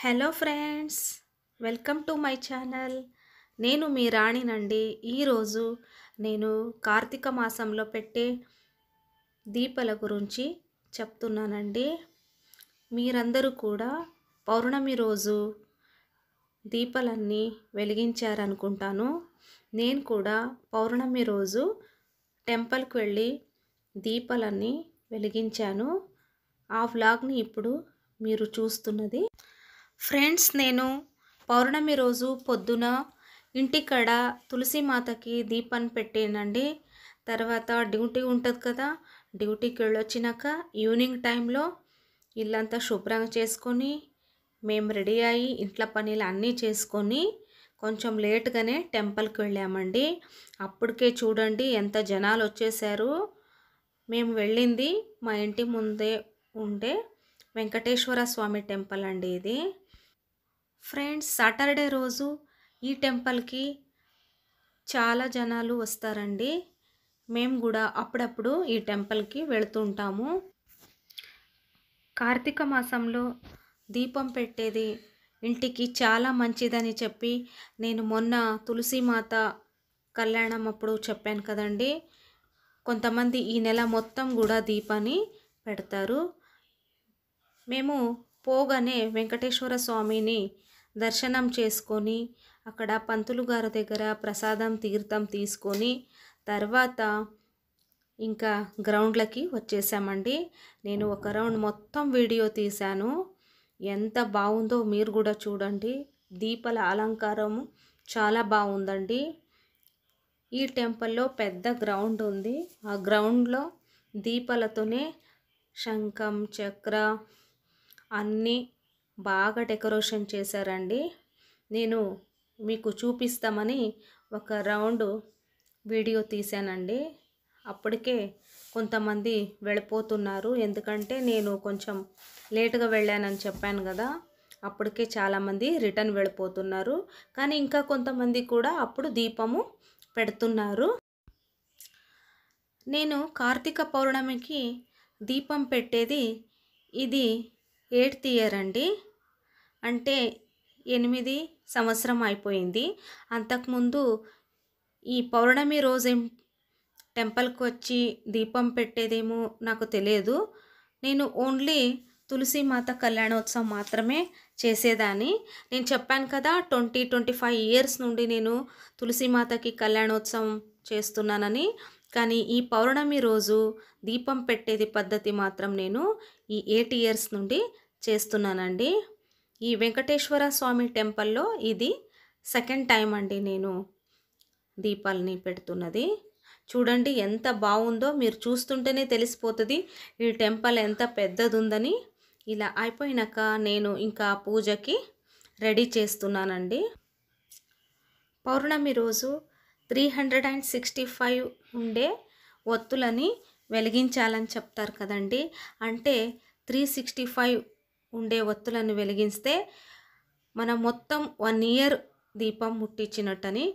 hello friends welcome to my channel నేను మీ రాణినండి ఈరోజు నేను కార్తీక మాసంలో పెట్టే దీపల గురించి చెప్తున్నానండి మీరందరూ కూడా పౌర్ణమి రోజు దీపాలన్నీ వెలిగించారనుకుంటాను నేను కూడా పౌర్ణమి రోజు టెంపుల్కి వెళ్ళి దీపాలన్నీ వెలిగించాను ఆ వ్లాగ్ని ఇప్పుడు మీరు చూస్తున్నది ఫ్రెండ్స్ నేను పౌర్ణమి రోజు పొద్దున ఇంటికాడ తులసిమాతకి దీపం పెట్టానండి తర్వాత డ్యూటీ ఉంటుంది కదా డ్యూటీకి వెళ్ళొచ్చినాక ఈవినింగ్ టైంలో ఇల్లంతా శుభ్రంగా చేసుకొని మేము రెడీ అయ్యి ఇంట్లో పనులు అన్నీ చేసుకొని కొంచెం లేట్గానే టెంపుల్కి వెళ్ళామండి అప్పటికే చూడండి ఎంత జనాలు వచ్చేసారు మేము వెళ్ళింది మా ఇంటి ముందే ఉండే వెంకటేశ్వర స్వామి టెంపుల్ అండి ఇది ఫ్రెండ్స్ సాటర్డే రోజు ఈ టెంపుల్కి చాలా జనాలు వస్తారండి మేము కూడా అప్పుడప్పుడు ఈ టెంపుల్కి వెళుతుంటాము కార్తీక మాసంలో దీపం పెట్టేది ఇంటికి చాలా మంచిదని చెప్పి నేను మొన్న మాత కళ్యాణం అప్పుడు చెప్పాను కదండి కొంతమంది ఈ నెల మొత్తం కూడా దీపాన్ని పెడతారు మేము పోగానే వెంకటేశ్వర స్వామిని దర్శనం చేసుకొని అక్కడ పంతులు గారి దగ్గర ప్రసాదం తీర్థం తీసుకొని తర్వాత ఇంకా గ్రౌండ్లకి వచ్చేసామండి నేను ఒక రౌండ్ మొత్తం వీడియో తీశాను ఎంత బాగుందో మీరు కూడా చూడండి దీపల అలంకారము చాలా బాగుందండి ఈ టెంపుల్లో పెద్ద గ్రౌండ్ ఉంది ఆ గ్రౌండ్లో దీపాలతోనే శంఖం చక్ర అన్నీ బాగా డెకరేషన్ చేశారండి నేను మీకు చూపిస్తామని ఒక రౌండ్ వీడియో తీశానండి అప్పటికే కొంతమంది వెళ్ళిపోతున్నారు ఎందుకంటే నేను కొంచెం లేటుగా వెళ్ళానని చెప్పాను కదా అప్పటికే చాలామంది రిటర్న్ వెళ్ళిపోతున్నారు కానీ ఇంకా కొంతమంది కూడా అప్పుడు దీపము పెడుతున్నారు నేను కార్తీక పౌర్ణమికి దీపం పెట్టేది ఇది ఎయిత్ ఇయర్ అండి అంటే ఎనిమిది సంవత్సరం అయిపోయింది అంతకుముందు ఈ పౌర్ణమి రోజేం టెంపుల్కి వచ్చి దీపం పెట్టేదేమో నాకు తెలియదు నేను ఓన్లీ తులసి మాత కళ్యాణోత్సవం మాత్రమే చేసేదాన్ని నేను చెప్పాను కదా ట్వంటీ ట్వంటీ ఫైవ్ ఇయర్స్ నుండి నేను తులసి మాతకి కళ్యాణోత్సవం చేస్తున్నానని కానీ ఈ పౌర్ణమి రోజు దీపం పెట్టేది పద్ధతి మాత్రం నేను ఈ ఎయిట్ ఇయర్స్ నుండి చేస్తున్నానండి ఈ వెంకటేశ్వర స్వామి టెంపుల్లో ఇది సెకండ్ టైం అండి నేను దీపాలని పెడుతున్నది చూడండి ఎంత బాగుందో మీరు చూస్తుంటేనే తెలిసిపోతుంది ఈ టెంపుల్ ఎంత పెద్దది ఉందని ఇలా అయిపోయినాక నేను ఇంకా పూజకి రెడీ చేస్తున్నానండి పౌర్ణమి రోజు three hundred and sixty five ఉండే ఒత్తులని వెలిగించాలని చెప్తారు కదండి అంటే త్రీ సిక్స్టీ ఫైవ్ ఉండే ఒత్తులను వెలిగిస్తే మనం మొత్తం వన్ ఇయర్ దీపం ముట్టించినట్టని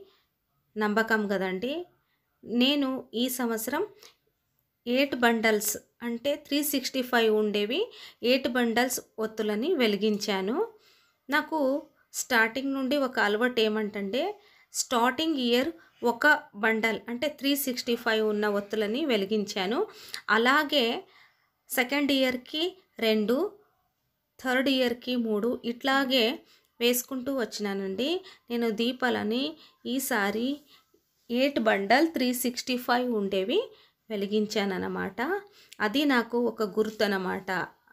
నమ్మకం కదండి నేను ఈ సంవత్సరం ఎయిట్ బండల్స్ అంటే త్రీ సిక్స్టీ ఫైవ్ ఉండేవి ఎయిట్ బండల్స్ ఒత్తులని వెలిగించాను నాకు స్టార్టింగ్ నుండి ఒక అలవాటు ఏమంటే స్టార్టింగ్ ఇయర్ ఒక బండల్ అంటే త్రీ సిక్స్టీ ఫైవ్ ఉన్న ఒత్తులని వెలిగించాను అలాగే సెకండ్ ఇయర్కి రెండు థర్డ్ ఇయర్కి మూడు ఇట్లాగే వేసుకుంటూ వచ్చినానండి నేను దీపాలని ఈసారి eight bundle three sixty five ఉండేవి అన్నమాట అది నాకు ఒక గుర్తు అనమాట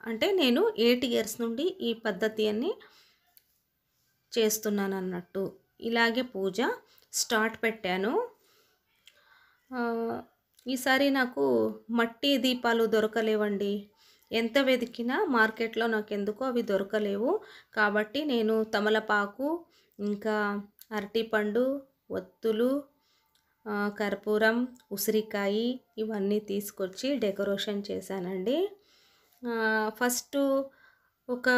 అంటే నేను ఎయిట్ ఇయర్స్ నుండి ఈ పద్ధతి అన్ని చేస్తున్నాను అన్నట్టు ఇలాగే పూజ స్టార్ట్ పెట్టాను ఈసారి నాకు మట్టి దీపాలు దొరకలేవండి ఎంత వెతికినా మార్కెట్లో నాకు ఎందుకో అవి దొరకలేవు కాబట్టి నేను తమలపాకు ఇంకా అరటిపండు ఒత్తులు కర్పూరం ఉసిరికాయ ఇవన్నీ తీసుకొచ్చి డెకరేషన్ చేశానండి ఫస్ట్ ఒక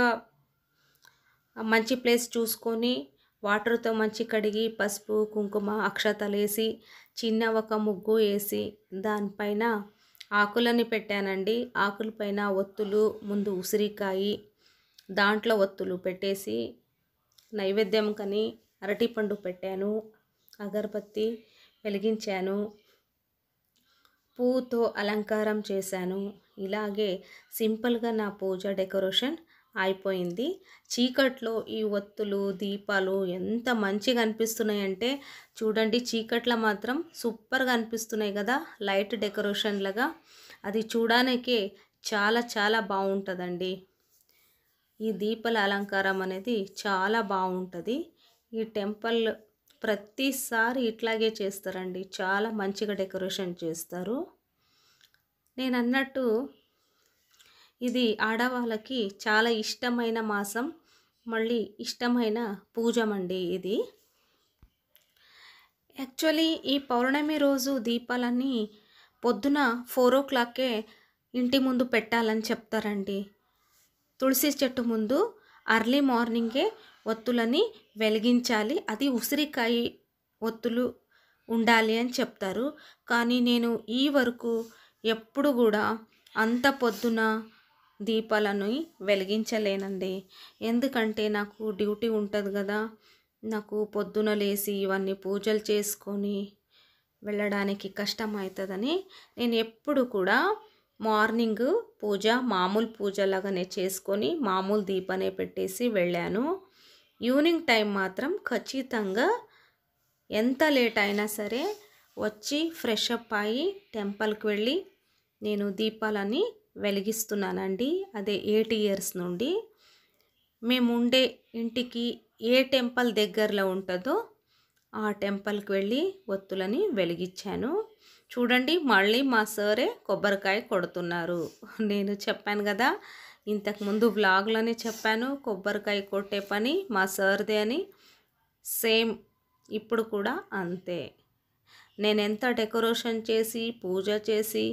మంచి ప్లేస్ చూసుకొని వాటర్తో మంచి కడిగి పసుపు కుంకుమ అక్షతలేసి చిన్న ఒక ముగ్గు వేసి దానిపైన ఆకులని పెట్టానండి ఆకుల పైన ఒత్తులు ముందు ఉసిరికాయి దాంట్లో ఒత్తులు పెట్టేసి నైవేద్యం కని అరటిపండు పెట్టాను అగరబత్తి వెలిగించాను పూతో అలంకారం చేశాను ఇలాగే సింపుల్గా నా పూజ డెకరేషన్ అయిపోయింది చీకట్లో ఈ ఒత్తులు దీపాలు ఎంత మంచిగా అనిపిస్తున్నాయి అంటే చూడండి చీకట్లో మాత్రం సూపర్గా అనిపిస్తున్నాయి కదా లైట్ డెకరేషన్లుగా అది చూడడానికే చాలా చాలా బాగుంటుందండి ఈ దీపాల అలంకారం అనేది చాలా బాగుంటుంది ఈ టెంపుల్ ప్రతిసారి ఇట్లాగే చేస్తారండి చాలా మంచిగా డెకరేషన్ చేస్తారు నేను అన్నట్టు ఇది ఆడవాళ్ళకి చాలా ఇష్టమైన మాసం మళ్ళీ ఇష్టమైన పూజమండి ఇది యాక్చువల్లీ ఈ పౌర్ణమి రోజు దీపాలని పొద్దున ఫోర్ ఓ క్లాక్కే ఇంటి ముందు పెట్టాలని చెప్తారండి తులసి చెట్టు ముందు అర్లీ మార్నింగే ఒత్తులని వెలిగించాలి అది ఉసిరికాయ ఒత్తులు ఉండాలి అని చెప్తారు కానీ నేను ఈ వరకు ఎప్పుడు కూడా అంత పొద్దున దీపాలను వెలిగించలేనండి ఎందుకంటే నాకు డ్యూటీ ఉంటుంది కదా నాకు పొద్దున లేచి ఇవన్నీ పూజలు చేసుకొని వెళ్ళడానికి కష్టం అవుతుందని నేను ఎప్పుడు కూడా మార్నింగ్ పూజ మామూలు పూజ లాగానే చేసుకొని మామూలు దీపనే పెట్టేసి వెళ్ళాను ఈవినింగ్ టైం మాత్రం ఖచ్చితంగా ఎంత లేట్ అయినా సరే వచ్చి ఫ్రెష్ అప్ అయ్యి టెంపుల్కి వెళ్ళి నేను దీపాలని వెలిగిస్తున్నానండి అదే ఎయిట్ ఇయర్స్ నుండి మేము ఉండే ఇంటికి ఏ టెంపుల్ దగ్గరలో ఉంటుందో ఆ టెంపుల్కి వెళ్ళి ఒత్తులని వెలిగించాను చూడండి మళ్ళీ మా సరే కొబ్బరికాయ కొడుతున్నారు నేను చెప్పాను కదా ఇంతకుముందు బ్లాగ్లోనే చెప్పాను కొబ్బరికాయ కొట్టే పని మా సార్దే అని సేమ్ ఇప్పుడు కూడా అంతే నేను ఎంత డెకరేషన్ చేసి పూజ చేసి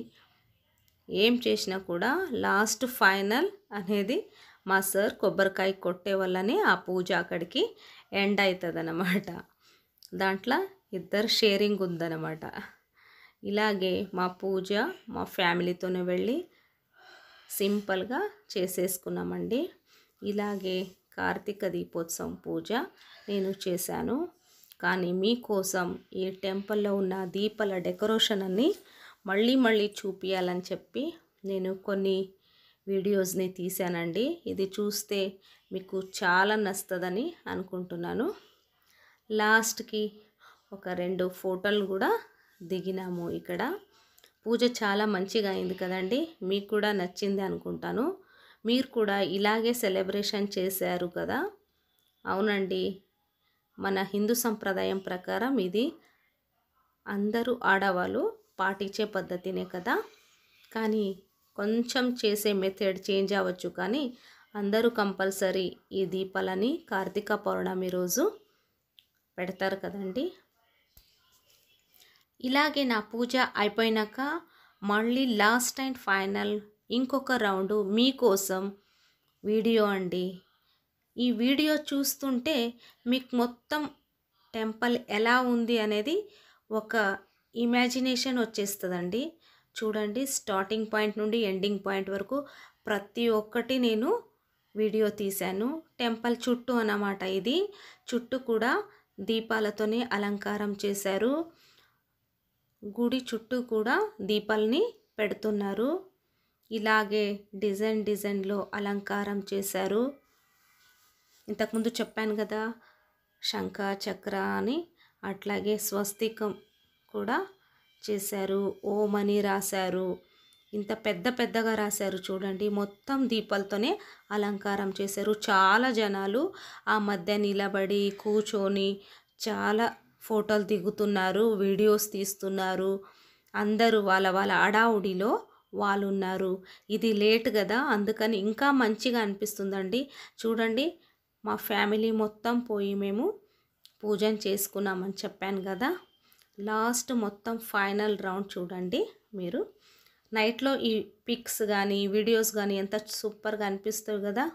ఏం చేసినా కూడా లాస్ట్ ఫైనల్ అనేది మా సార్ కొబ్బరికాయ కొట్టే వల్లనే ఆ పూజ అక్కడికి ఎండ్ అవుతుంది అన్నమాట దాంట్లో ఇద్దరు షేరింగ్ ఉందన్నమాట ఇలాగే మా పూజ మా ఫ్యామిలీతోనే వెళ్ళి సింపుల్గా చేసేసుకున్నామండి ఇలాగే కార్తీక దీపోత్సవం పూజ నేను చేశాను కానీ మీకోసం ఈ టెంపుల్లో ఉన్న దీపాల డెకరేషన్ అన్నీ మళ్ళీ మళ్ళీ చూపించాలని చెప్పి నేను కొన్ని వీడియోస్ని తీశానండి ఇది చూస్తే మీకు చాలా నచ్చుతుందని అనుకుంటున్నాను లాస్ట్కి ఒక రెండు ఫోటోలు కూడా దిగినాము ఇక్కడ పూజ చాలా మంచిగా అయింది కదండి మీకు కూడా నచ్చింది అనుకుంటాను మీరు కూడా ఇలాగే సెలబ్రేషన్ చేశారు కదా అవునండి మన హిందూ సంప్రదాయం ప్రకారం ఇది అందరూ ఆడవాళ్ళు పాటించే పద్ధతినే కదా కానీ కొంచెం చేసే మెథడ్ చేంజ్ అవ్వచ్చు కానీ అందరూ కంపల్సరీ ఈ దీపాలని కార్తీక పౌర్ణమి రోజు పెడతారు కదండి ఇలాగే నా పూజ అయిపోయినాక మళ్ళీ లాస్ట్ అండ్ ఫైనల్ ఇంకొక రౌండ్ మీకోసం వీడియో అండి ఈ వీడియో చూస్తుంటే మీకు మొత్తం టెంపుల్ ఎలా ఉంది అనేది ఒక ఇమాజినేషన్ వచ్చేస్తుందండి చూడండి స్టార్టింగ్ పాయింట్ నుండి ఎండింగ్ పాయింట్ వరకు ప్రతి ఒక్కటి నేను వీడియో తీశాను టెంపుల్ చుట్టూ అన్నమాట ఇది చుట్టూ కూడా దీపాలతోనే అలంకారం చేశారు గుడి చుట్టూ కూడా దీపాలని పెడుతున్నారు ఇలాగే డిజైన్ డిజైన్లో అలంకారం చేశారు ఇంతకుముందు చెప్పాను కదా శంఖ చక్ర అని అట్లాగే స్వస్తికం కూడా చేశారు ఓం అని రాశారు ఇంత పెద్ద పెద్దగా రాశారు చూడండి మొత్తం దీపాలతోనే అలంకారం చేశారు చాలా జనాలు ఆ మధ్య నిలబడి కూర్చొని చాలా ఫోటోలు దిగుతున్నారు వీడియోస్ తీస్తున్నారు అందరూ వాళ్ళ వాళ్ళ అడావుడిలో వాళ్ళు ఉన్నారు ఇది లేట్ కదా అందుకని ఇంకా మంచిగా అనిపిస్తుందండి చూడండి మా ఫ్యామిలీ మొత్తం పోయి మేము పూజను చేసుకున్నామని చెప్పాను కదా లాస్ట్ మొత్తం ఫైనల్ రౌండ్ చూడండి మీరు నైట్లో ఈ పిక్స్ కానీ వీడియోస్ కానీ ఎంత సూపర్గా అనిపిస్తుంది కదా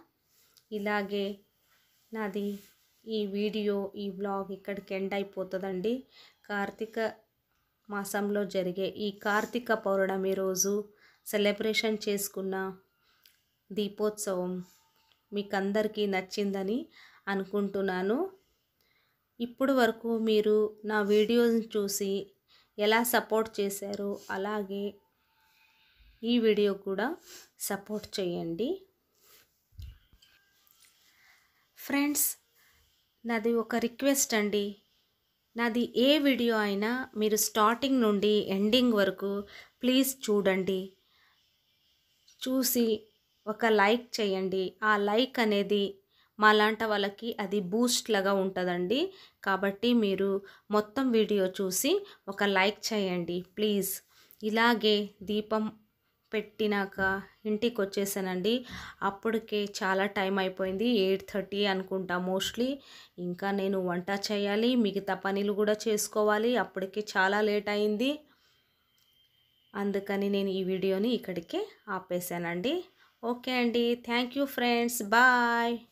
ఇలాగే నాది ఈ వీడియో ఈ బ్లాగ్ ఇక్కడికి ఎండ్ అయిపోతుందండి కార్తీక మాసంలో జరిగే ఈ కార్తీక పౌర్ణమి రోజు సెలబ్రేషన్ చేసుకున్న దీపోత్సవం మీకు అందరికీ నచ్చిందని అనుకుంటున్నాను ఇప్పుడు వరకు మీరు నా వీడియోని చూసి ఎలా సపోర్ట్ చేశారు అలాగే ఈ వీడియో కూడా సపోర్ట్ చేయండి ఫ్రెండ్స్ నాది ఒక రిక్వెస్ట్ అండి నాది ఏ వీడియో అయినా మీరు స్టార్టింగ్ నుండి ఎండింగ్ వరకు ప్లీజ్ చూడండి చూసి ఒక లైక్ చేయండి ఆ లైక్ అనేది మాలాంట వాళ్ళకి అది బూస్ట్ లాగా ఉంటుందండి కాబట్టి మీరు మొత్తం వీడియో చూసి ఒక లైక్ చేయండి ప్లీజ్ ఇలాగే దీపం పెట్టినాక ఇంటికి వచ్చేసానండి అప్పటికే చాలా టైం అయిపోయింది ఎయిట్ థర్టీ అనుకుంటా మోస్ట్లీ ఇంకా నేను వంట చేయాలి మిగతా పనులు కూడా చేసుకోవాలి అప్పటికే చాలా లేట్ అయింది అందుకని నేను ఈ వీడియోని ఇక్కడికే ఆపేసానండి ఓకే అండి థ్యాంక్ యూ ఫ్రెండ్స్ బాయ్